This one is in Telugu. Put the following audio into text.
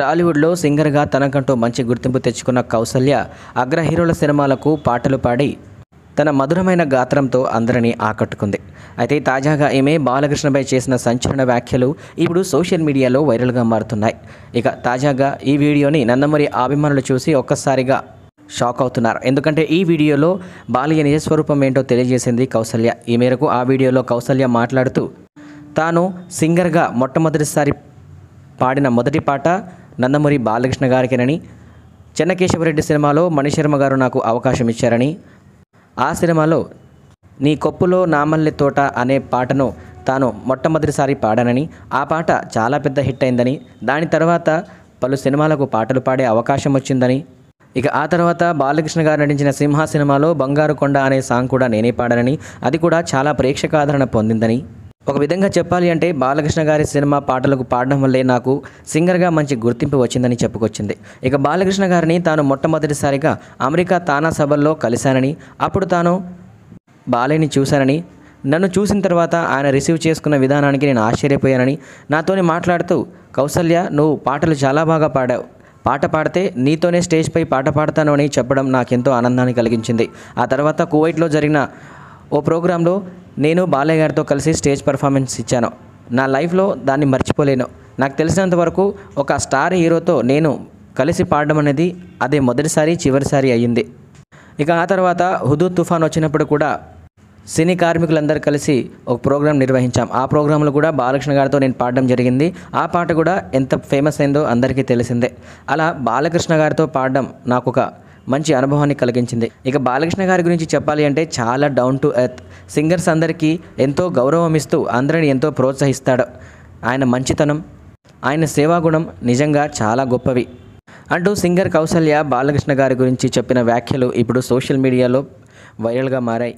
టాలీవుడ్లో సింగర్గా తనకంటూ మంచి గుర్తింపు తెచ్చుకున్న కౌసల్య అగ్ర హీరోల సినిమాలకు పాటలు పాడి తన మధురమైన గాత్రంతో అందరినీ ఆకట్టుకుంది అయితే తాజాగా ఈమె బాలకృష్ణపై చేసిన సంచలన వ్యాఖ్యలు ఇప్పుడు సోషల్ మీడియాలో వైరల్గా మారుతున్నాయి ఇక తాజాగా ఈ వీడియోని నందమూరి అభిమానులు చూసి ఒక్కసారిగా షాక్ అవుతున్నారు ఎందుకంటే ఈ వీడియోలో బాలయ్య నిజస్వరూపం ఏంటో తెలియజేసింది కౌసల్య ఈ మేరకు ఆ వీడియోలో కౌసల్య మాట్లాడుతూ తాను సింగర్గా మొట్టమొదటిసారి పాడిన మొదటి పాట నందమూరి బాలకృష్ణ గారికేనని చెన్నకేశవరెడ్డి సినిమాలో మణిశర్మ గారు నాకు అవకాశం ఇచ్చారని ఆ సినిమాలో నీ కొప్పులో నామల్లె తోట అనే పాటను తాను మొట్టమొదటిసారి పాడానని ఆ పాట చాలా పెద్ద హిట్ అయిందని దాని తర్వాత పలు సినిమాలకు పాటలు పాడే అవకాశం వచ్చిందని ఇక ఆ తర్వాత బాలకృష్ణ గారు నటించిన సింహ సినిమాలో బంగారు కొండ అనే సాంగ్ కూడా నేనే పాడానని అది కూడా చాలా ప్రేక్షక ఆదరణ పొందిందని ఒక విధంగా చెప్పాలి అంటే బాలకృష్ణ గారి సినిమా పాటలకు పాడడం వల్లే నాకు సింగర్గా మంచి గుర్తింపు వచ్చిందని చెప్పుకొచ్చింది ఇక బాలకృష్ణ గారిని తాను మొట్టమొదటిసారిగా అమెరికా తానా సభల్లో కలిశానని అప్పుడు తాను బాలయ్యని చూశానని నన్ను చూసిన తర్వాత ఆయన రిసీవ్ చేసుకున్న విధానానికి నేను ఆశ్చర్యపోయానని నాతోని మాట్లాడుతూ కౌసల్య నువ్వు పాటలు చాలా బాగా పాడావు పాట పాడితే నీతోనే స్టేజ్పై పాట పాడతాను అని చెప్పడం నాకెంతో ఆనందాన్ని కలిగించింది ఆ తర్వాత కువైట్లో జరిగిన ఓ ప్రోగ్రాంలో నేను బాలయ్య గారితో కలిసి స్టేజ్ పర్ఫార్మెన్స్ ఇచ్చాను నా లైఫ్లో దాన్ని మర్చిపోలేను నాకు తెలిసినంత వరకు ఒక స్టార్ హీరోతో నేను కలిసి పాడడం అనేది అదే మొదటిసారి చివరిసారి అయ్యింది ఇక ఆ తర్వాత హుదూ తుఫాన్ వచ్చినప్పుడు కూడా సినీ కార్మికులందరూ కలిసి ఒక ప్రోగ్రాం నిర్వహించాం ఆ ప్రోగ్రాంలో కూడా బాలకృష్ణ గారితో నేను పాడడం జరిగింది ఆ పాట కూడా ఎంత ఫేమస్ అయిందో అందరికీ తెలిసిందే అలా బాలకృష్ణ గారితో పాడడం నాకు ఒక మంచి అనుభవాన్ని కలిగించింది ఇక బాలకృష్ణ గారి గురించి చెప్పాలి అంటే చాలా డౌన్ టు ఎర్త్ సింగర్స్ అందరికీ ఎంతో గౌరవం ఇస్తూ అందరిని ఎంతో ప్రోత్సహిస్తాడు ఆయన మంచితనం ఆయన సేవాగుణం నిజంగా చాలా గొప్పవి అంటూ సింగర్ కౌసల్య బాలకృష్ణ గారి గురించి చెప్పిన వ్యాఖ్యలు ఇప్పుడు సోషల్ మీడియాలో వైరల్గా మారాయి